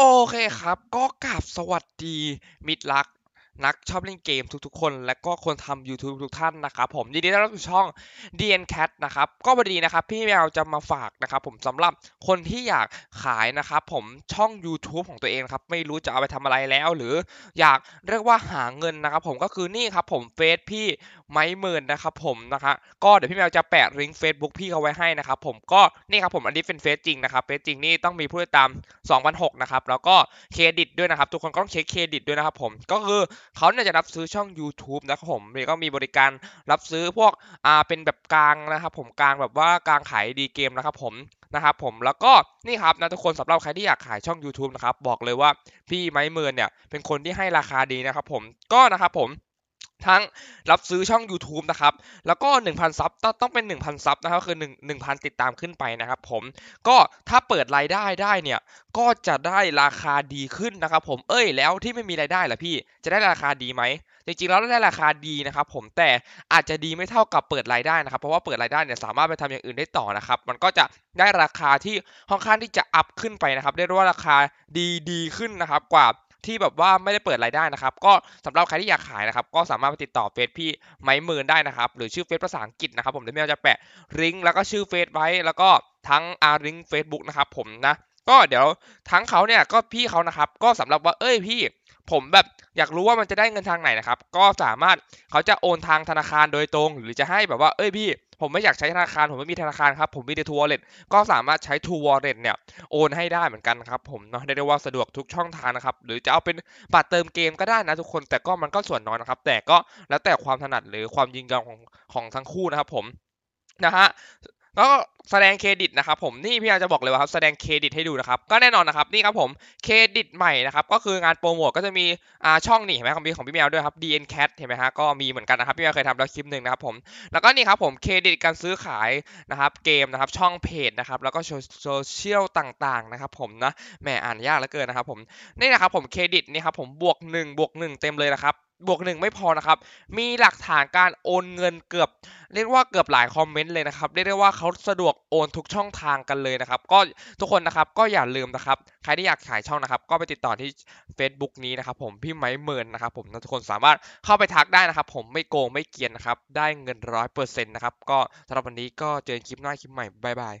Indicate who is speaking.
Speaker 1: โอเคครับ ก็กลับสวัสดีมิตรรักนักชอบเล่นเกมทุก ๆคน และก็คนทำ YouTube ทุกท่านนะครับผมยินดีต้อนรับสู่ช่อง DN Cat นะครับก็พอดีนะครับพี่แมวจะมาฝากนะครับผมสำหรับคนที่อยากขายนะครับผมช่อง YouTube ของตัวเองครับไม่รู้จะเอาไปทำอะไรแล้ว หรืออยากเรียกว่าหาเงินนะครับผมก็คือนี่ครับผมเฟซพี่ไม้หมื่นนะครับผมนะฮะก็เดี๋ยวพี่แมวจะแปะลิงก์เฟซบุ๊กพี่เขาไว้ให้นะครับผมก็นี่ครับผมอันนี้เป็นเฟซจริงนะครับเฟซจริงนี่ต้องมีผู้ติดตาม2,006นะครับแล้วก็เครดิตด้วยนะครับทุกคนก็ต้องเช็คเครดิตด้วยนะครับผมก็คือเขาเนี่ยจะรับซื้อช่อง YouTube นะครับผมเลยก็มีบริการรับซื้อพวกอ่าเป็นแบบกลางนะครับผมกลางแบบว่ากลางขายดีเกมนะครับผมนะครับผมแล้วก็นี่ครับนะทุกคนสำหรับใครที่อยากขายช่อง YouTube นะครับบอกเลยว่าพี่ไม้เมือนเนี่ยเป็นคนที่ให้ราคาดีนะครับผมก็นะครับผมทั้งรับซื้อช่อง YouTube นะครับ แล้วก็1,000ซับต้องเป็น1,000ซับนะครับคือ1 1,000 ติดตามขึ้นไปนะครับผม ก็ถ้าเปิดรายได้ได้เนี่ยก็จะได้ราคาดีขึ้นนะครับ ผม เอ้ยแล้วที่ไม่มีรายได้ล่ะพี่จะได้ราคาดีไหมจริงๆแล้วได้ราคาดีนะครับผมแต่อาจจะดีไม่เท่ากับเปิดรายได้นะครับ เพราะว่าเปิดรายได้เนี่ยสามารถไปทำอย่างอื่นได้ต่อนะครับ มันก็จะได้ราคาที่ค่อนข้างที่จะอัพขึ้นไปนะครับได้ว่าราคาดีดีขึ้นนะครับกว่าที่แบบว่าไม่ได้เปิดรายได้นะครับ ก็สำหรับใครที่อยากขายนะครับ ก็สามารถไปติดต่อเฟซพี่ไม้หมื่นได้นะครับ หรือชื่อเฟซภาษาอังกฤษนะครับผมเดี๋ยวแม่จะแปะลิงก์แล้วก็ชื่อเฟซไว้ แล้วก็ทั้งอาร์ิงเฟซบุ๊กนะครับ ผมนะก็เดี๋ยวทั้งเขาเนี่ยก็พี่เขานะครับก็สำหรับว่าเอ้ยพี่ ผมแบบอยากรู้ว่ามันจะได้เงินทางไหนนะครับก็สามารถเขาจะโอนทางธนาคารโดยตรง หรือจะให้แบบว่าเอ้ยพี่ ผมไม่อยากใช้ธนาคารผมไม่มีธนาคารครับผมมีแต่ทัวร์เล็ e ก็สามารถใช้ทัวร์เล็ e เนี่ยโอนให้ได้เหมือนกันครับ ผมเนาะได้ได้ว่าสะดวกทุกช่องทางนะครับ หรือจะเอาเป็นบัตรเติมเกมก็ได้นะทุกคน แต่ก็มันก็ส่วนน้อยนะครับ แต่ก็แล้วแต่ความถนัดหรือความยินยอมของของทั้งคู่นะครับผมนะฮะแล้วก็แสดงเครดิตนะครับ ผมนี่พี่อาจะบอกเลยว่าครับแสดงเครดิตให้ดูนะครับก็แน่นอนนะครับนี่ครับผมเครดิตใหม่นะครับก็คืองานโปรโมทก็จะมีอ่าช่องนี่เห็นไหมของพี่ของพี่แมวด้วยครับ DN Cat เห็นไหมฮะก็มีเหมือนกันนะครับพี่แมวเคยทำแล้วคลิปหนึ่งนะครับผม แล้วก็นี่ครับผมเครดิตการซื้อขายนะครับ เกมนะครับช่องเพจนะครับแล้วก็โซเชียลต่างๆนะครับผมนะแหมอ่านยากเหลือเกินนะครับ ผมนี่นะครับผมเครดิตนี่ครับผมบวก1บวก1เต็มเลยนะครับบวกหนึ่งไม่พอนะครับ มีหลักฐานการโอนเงินเกือบ เรียกว่าเกือบหลายคอมเมนต์เลยนะครับ เรียกได้ว่าเขาสะดวกโอนทุกช่องทางกันเลยนะครับ ก็ทุกคนนะครับก็อย่าลืมนะครับ ใครที่อยากขายช่องนะครับ ก็ไปติดต่อที่ Facebook นี้นะครับ ผมพี่ไม้เมินนะครับผมทุกคนสามารถเข้าไปทักได้นะครับ ผมไม่โกง ไม่เกียนนะครับได้เงินร้อยเปอร์เซ็นต์นะครับก็สำหรับวันนี้ก็เจอคลิปหน้าคลิปใหม่บ๊ายบาย